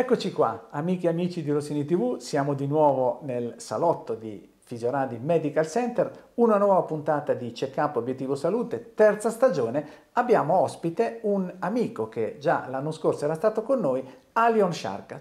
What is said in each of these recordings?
Eccoci qua, amiche e amici di Rossini TV, siamo di nuovo nel salotto di Fisoradi Medical Center, una nuova puntata di Check Up Obiettivo Salute, terza stagione. Abbiamo ospite un amico che già l'anno scorso era stato con noi, Alion Sharka.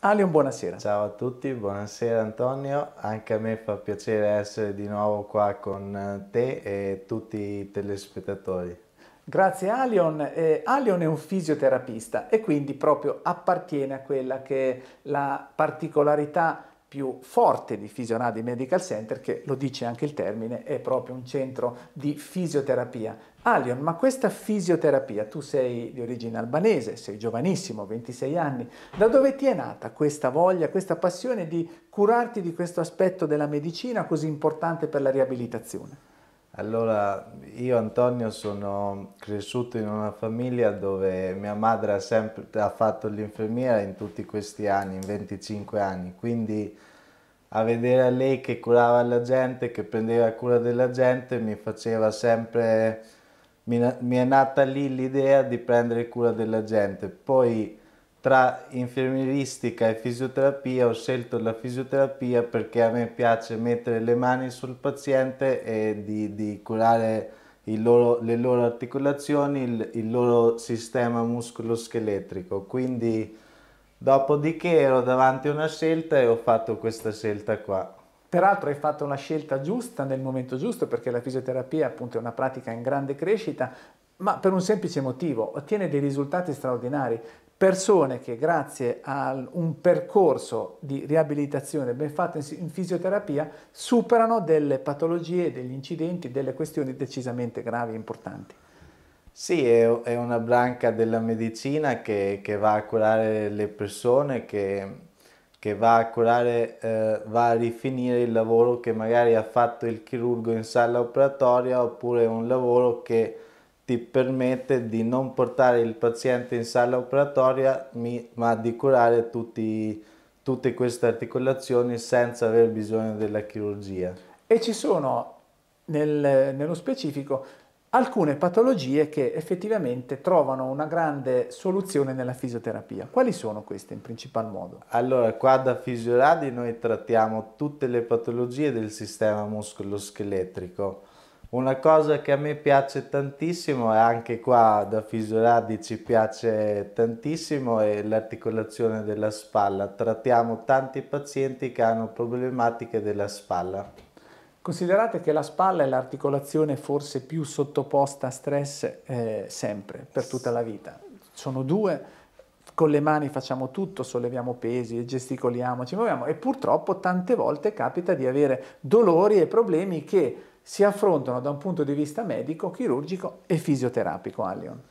Alion, buonasera. Ciao a tutti, buonasera Antonio, anche a me fa piacere essere di nuovo qua con te e tutti i telespettatori. Grazie Alion. Eh, Alion è un fisioterapista e quindi proprio appartiene a quella che è la particolarità più forte di Fisionadi Medical Center, che lo dice anche il termine, è proprio un centro di fisioterapia. Alion, ma questa fisioterapia, tu sei di origine albanese, sei giovanissimo, 26 anni, da dove ti è nata questa voglia, questa passione di curarti di questo aspetto della medicina così importante per la riabilitazione? Allora, io Antonio sono cresciuto in una famiglia dove mia madre ha, sempre, ha fatto l'infermiera in tutti questi anni, in 25 anni, quindi a vedere a lei che curava la gente, che prendeva cura della gente, mi faceva sempre... mi è nata lì l'idea di prendere cura della gente. Poi tra infermieristica e fisioterapia ho scelto la fisioterapia perché a me piace mettere le mani sul paziente e di, di curare loro, le loro articolazioni, il, il loro sistema muscoloscheletrico. Quindi dopodiché ero davanti a una scelta e ho fatto questa scelta qua. Peraltro hai fatto una scelta giusta nel momento giusto perché la fisioterapia appunto è una pratica in grande crescita, ma per un semplice motivo, ottiene dei risultati straordinari persone che grazie a un percorso di riabilitazione ben fatto in fisioterapia superano delle patologie, degli incidenti, delle questioni decisamente gravi e importanti. Sì, è, una branca della medicina che, che va a curare le persone, che, che va a curare, eh, va a rifinire il lavoro che magari ha fatto il chirurgo in sala operatoria oppure un lavoro che ti permette di non portare il paziente in sala operatoria ma di curare tutti, tutte queste articolazioni senza aver bisogno della chirurgia. E ci sono nel, nello specifico alcune patologie che effettivamente trovano una grande soluzione nella fisioterapia. Quali sono queste in principal modo? Allora, qua da Fisioradi noi trattiamo tutte le patologie del sistema muscoloscheletrico una cosa che a me piace tantissimo, e anche qua da Fisoradi ci piace tantissimo, è l'articolazione della spalla. Trattiamo tanti pazienti che hanno problematiche della spalla. Considerate che la spalla è l'articolazione forse più sottoposta a stress eh, sempre, per tutta la vita. Sono due, con le mani facciamo tutto, solleviamo pesi, gesticoliamo, ci muoviamo e purtroppo tante volte capita di avere dolori e problemi che si affrontano da un punto di vista medico, chirurgico e fisioterapico, Allion.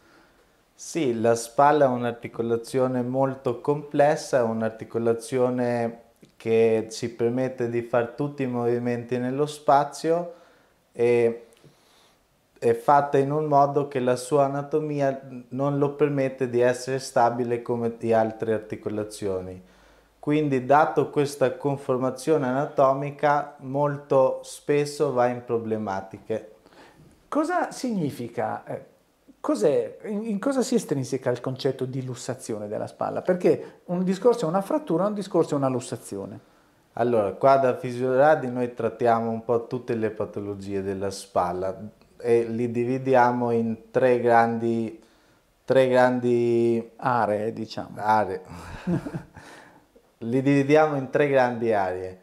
Sì, la spalla è un'articolazione molto complessa, è un'articolazione che ci permette di fare tutti i movimenti nello spazio e è fatta in un modo che la sua anatomia non lo permette di essere stabile come di altre articolazioni. Quindi dato questa conformazione anatomica molto spesso va in problematiche. Cosa significa eh, in, cosa si estrinseca il concetto di lussazione della spalla? Perché un discorso è una frattura, un discorso è una lussazione. Allora, qua da Fisioradi noi trattiamo un po' tutte le patologie della spalla e li dividiamo in tre grandi, tre grandi aree, diciamo. Aree. li dividiamo in tre grandi aree.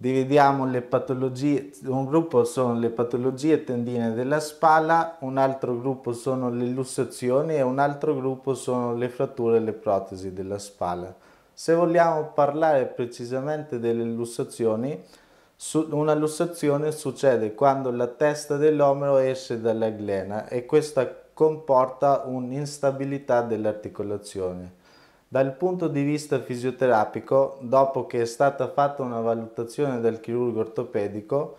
Dividiamo le patologie, un gruppo sono le patologie tendine della spalla, un altro gruppo sono le lussazioni e un altro gruppo sono le fratture e le protesi della spalla. Se vogliamo parlare precisamente delle lussazioni, una lussazione succede quando la testa dell'omero esce dalla glena e questa comporta un'instabilità dell'articolazione. Dal punto di vista fisioterapico, dopo che è stata fatta una valutazione dal chirurgo ortopedico,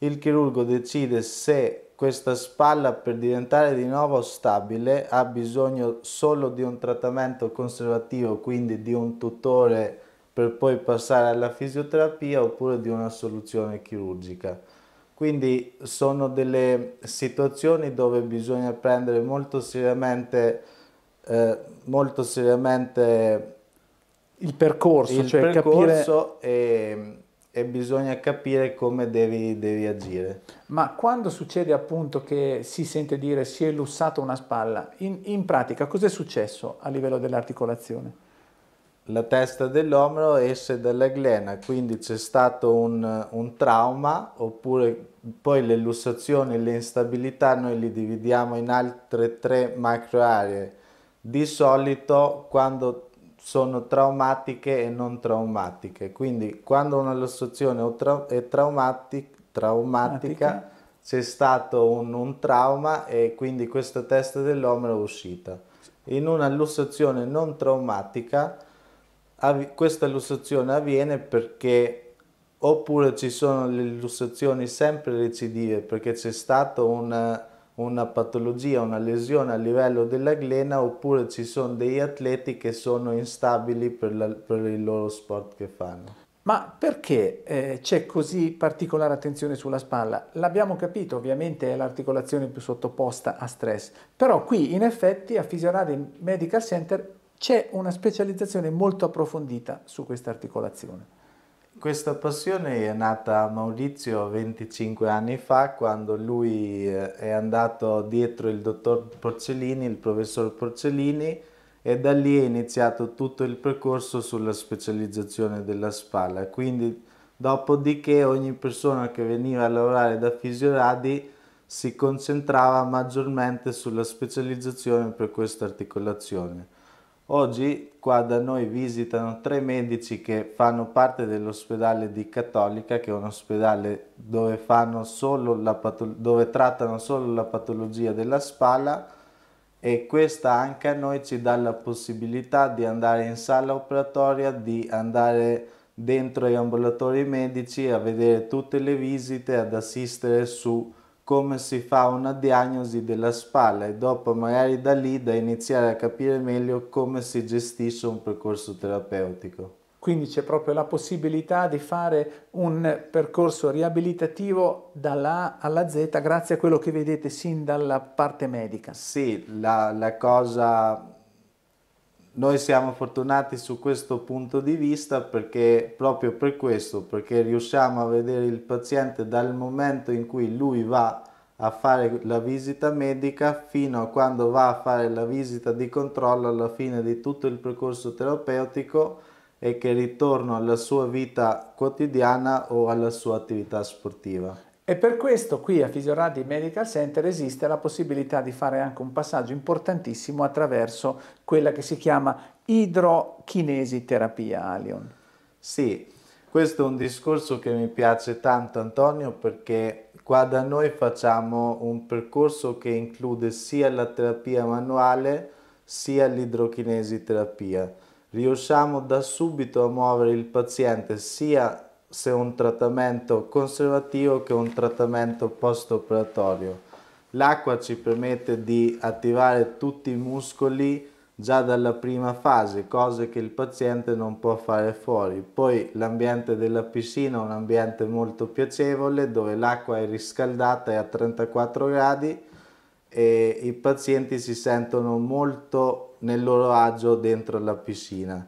il chirurgo decide se questa spalla per diventare di nuovo stabile ha bisogno solo di un trattamento conservativo, quindi di un tutore per poi passare alla fisioterapia oppure di una soluzione chirurgica. Quindi sono delle situazioni dove bisogna prendere molto seriamente eh, molto seriamente il percorso, il cioè percorso capire... e, e, bisogna capire come devi, devi, agire. Ma quando succede appunto che si sente dire si è lussata una spalla, in, in pratica cos'è successo a livello dell'articolazione? La testa dell'omero esce dalla glena, quindi c'è stato un, un trauma oppure poi le lussazioni le instabilità noi li dividiamo in altre tre macro aree di solito quando sono traumatiche e non traumatiche. Quindi quando una lassazione è traumatic, traumatica c'è stato un, un, trauma e quindi questa testa dell'omero è uscita. In una lussazione non traumatica av- questa lussazione avviene perché oppure ci sono le lussazioni sempre recidive perché c'è stato un una patologia, una lesione a livello della glena oppure ci sono degli atleti che sono instabili per, la, per il loro sport che fanno. Ma perché eh, c'è così particolare attenzione sulla spalla? L'abbiamo capito, ovviamente è l'articolazione più sottoposta a stress, però qui in effetti a Fisionari Medical Center c'è una specializzazione molto approfondita su questa articolazione. Questa passione è nata a Maurizio 25 anni fa quando lui eh, è andato dietro il dottor Porcellini, il professor Porcellini e da lì è iniziato tutto il percorso sulla specializzazione della spalla. Quindi dopodiché ogni persona che veniva a lavorare da Fisioradi si concentrava maggiormente sulla specializzazione per questa articolazione. Oggi qua da noi visitano tre medici che fanno parte dell'ospedale di Cattolica, che è un ospedale dove, dove trattano solo la patologia della spalla e questa anche a noi ci dà la possibilità di andare in sala operatoria, di andare dentro gli ambulatori medici a vedere tutte le visite, ad assistere su come si fa una diagnosi della spalla e dopo magari da lì da iniziare a capire meglio come si gestisce un percorso terapeutico. Quindi c'è proprio la possibilità di fare un percorso riabilitativo dalla A alla Z grazie a quello che vedete sin dalla parte medica. Sì, la, la cosa noi siamo fortunati su questo punto di vista perché proprio per questo, perché riusciamo a vedere il paziente dal momento in cui lui va a fare la visita medica fino a quando va a fare la visita di controllo alla fine di tutto il percorso terapeutico e che ritorno alla sua vita quotidiana o alla sua attività sportiva. E per questo qui a Fisioradi Medical Center esiste la possibilità di fare anche un passaggio importantissimo attraverso quella che si chiama idrochinesi-terapia Alion. Sì, questo è un discorso che mi piace tanto Antonio perché qua da noi facciamo un percorso che include sia la terapia manuale sia l'idrochinesi terapia. Riusciamo da subito a muovere il paziente sia se un trattamento conservativo che un trattamento post-operatorio. L'acqua ci permette di attivare tutti i muscoli già dalla prima fase, cose che il paziente non può fare fuori. Poi l'ambiente della piscina è un ambiente molto piacevole dove l'acqua è riscaldata e a 34 gradi e i pazienti si sentono molto nel loro agio dentro la piscina.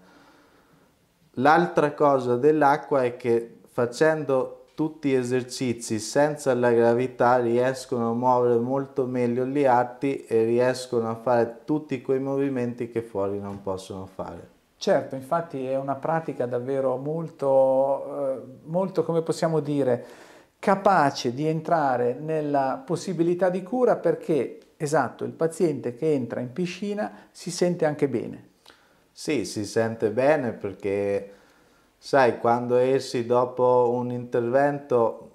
L'altra cosa dell'acqua è che facendo tutti gli esercizi senza la gravità riescono a muovere molto meglio gli arti e riescono a fare tutti quei movimenti che fuori non possono fare. Certo, infatti è una pratica davvero molto, eh, molto come possiamo dire, capace di entrare nella possibilità di cura perché, esatto, il paziente che entra in piscina si sente anche bene sì, si sente bene perché, sai, quando esci dopo un intervento,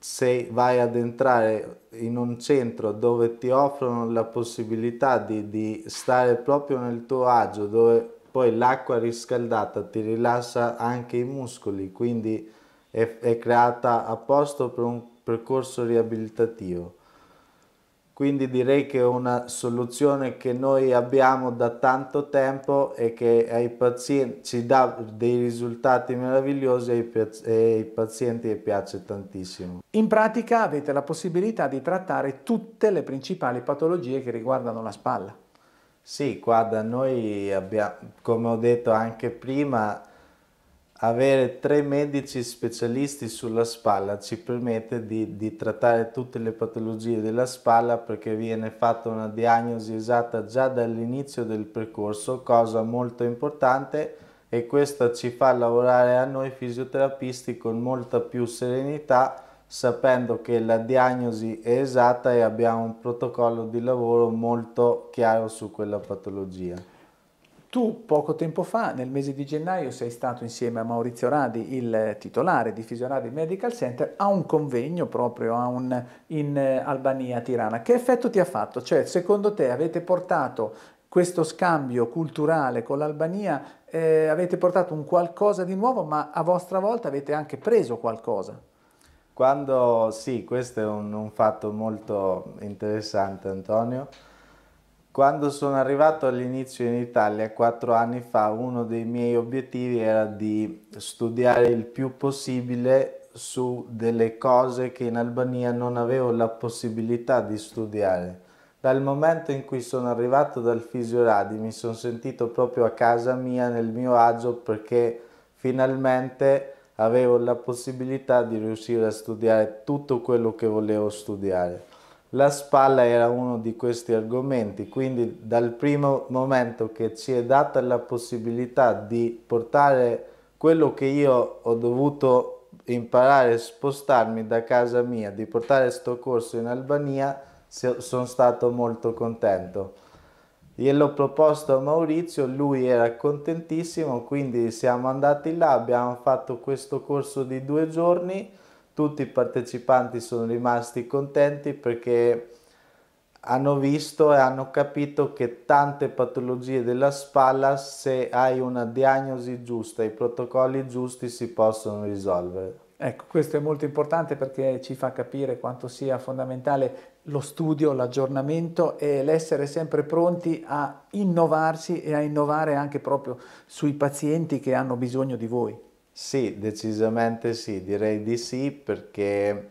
se vai ad entrare in un centro dove ti offrono la possibilità di, di stare proprio nel tuo agio, dove poi l'acqua riscaldata ti rilassa anche i muscoli, quindi è, è creata apposta per un percorso riabilitativo. Quindi direi che è una soluzione che noi abbiamo da tanto tempo e che ai pazienti ci dà dei risultati meravigliosi e ai, pazienti piace tantissimo. In pratica avete la possibilità di trattare tutte le principali patologie che riguardano la spalla. Sì, qua da noi abbiamo, come ho detto anche prima, avere tre medici specialisti sulla spalla ci permette di, di, trattare tutte le patologie della spalla perché viene fatta una diagnosi esatta già dall'inizio del percorso, cosa molto importante e questo ci fa lavorare a noi fisioterapisti con molta più serenità sapendo che la diagnosi è esatta e abbiamo un protocollo di lavoro molto chiaro su quella patologia. Tu poco tempo fa, nel mese di gennaio, sei stato insieme a Maurizio Radi, il titolare di Fisioradi Medical Center, a un convegno proprio un, in eh, Albania, Tirana. Che effetto ti ha fatto? Cioè, secondo te avete portato questo scambio culturale con l'Albania, eh, avete portato un qualcosa di nuovo, ma a vostra volta avete anche preso qualcosa? Quando sì, questo è un, un fatto molto interessante Antonio. Quando sono arrivato all'inizio in Italia, quattro anni fa, uno dei miei obiettivi era di studiare il più possibile su delle cose che in Albania non avevo la possibilità di studiare. Dal momento in cui sono arrivato dal Fisioradi mi sono sentito proprio a casa mia, nel mio agio, perché finalmente avevo la possibilità di riuscire a studiare tutto quello che volevo studiare. La spalla era uno di questi argomenti, quindi dal primo momento che ci è data la possibilità di portare quello che io ho dovuto imparare, spostarmi da casa mia, di portare questo corso in Albania, sono stato molto contento. Gliel'ho proposto a Maurizio, lui era contentissimo, quindi siamo andati là, abbiamo fatto questo corso di due giorni tutti i partecipanti sono rimasti contenti perché hanno visto e hanno capito che tante patologie della spalla, se hai una diagnosi giusta, i protocolli giusti, si possono risolvere. Ecco, questo è molto importante perché ci fa capire quanto sia fondamentale lo studio, l'aggiornamento e l'essere sempre pronti a innovarsi e a innovare anche proprio sui pazienti che hanno bisogno di voi. Sì, decisamente sì, direi di sì perché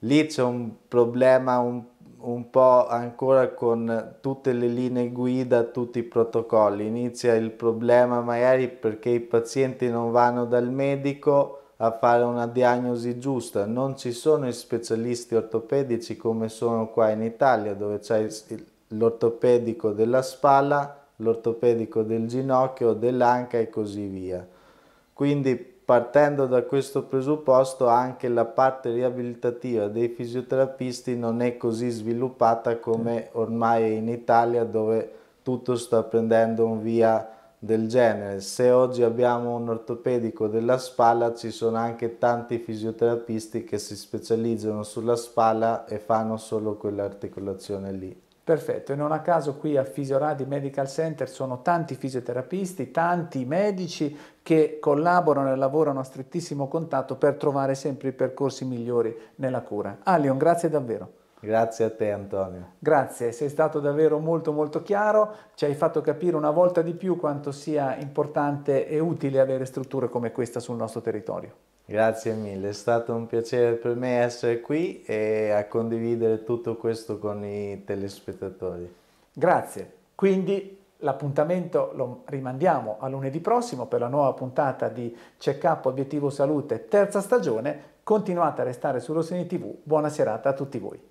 lì c'è un problema un, un, po' ancora con tutte le linee guida, tutti i protocolli. Inizia il problema magari perché i pazienti non vanno dal medico a fare una diagnosi giusta, non ci sono i specialisti ortopedici come sono qua in Italia dove c'è l'ortopedico della spalla, l'ortopedico del ginocchio, dell'anca e così via. Quindi partendo da questo presupposto anche la parte riabilitativa dei fisioterapisti non è così sviluppata come ormai in Italia dove tutto sta prendendo un via del genere. Se oggi abbiamo un ortopedico della spalla ci sono anche tanti fisioterapisti che si specializzano sulla spalla e fanno solo quell'articolazione lì. Perfetto, e non a caso qui a Fisioradi Medical Center sono tanti fisioterapisti, tanti medici che collaborano e lavorano a strettissimo contatto per trovare sempre i percorsi migliori nella cura. Alion, grazie davvero. Grazie a te Antonio. Grazie, sei stato davvero molto molto chiaro, ci hai fatto capire una volta di più quanto sia importante e utile avere strutture come questa sul nostro territorio. Grazie mille, è stato un piacere per me essere qui e a condividere tutto questo con i telespettatori. Grazie, quindi l'appuntamento lo rimandiamo a lunedì prossimo per la nuova puntata di Check Up Obiettivo Salute terza stagione. Continuate a restare su Rossini TV, buona serata a tutti voi.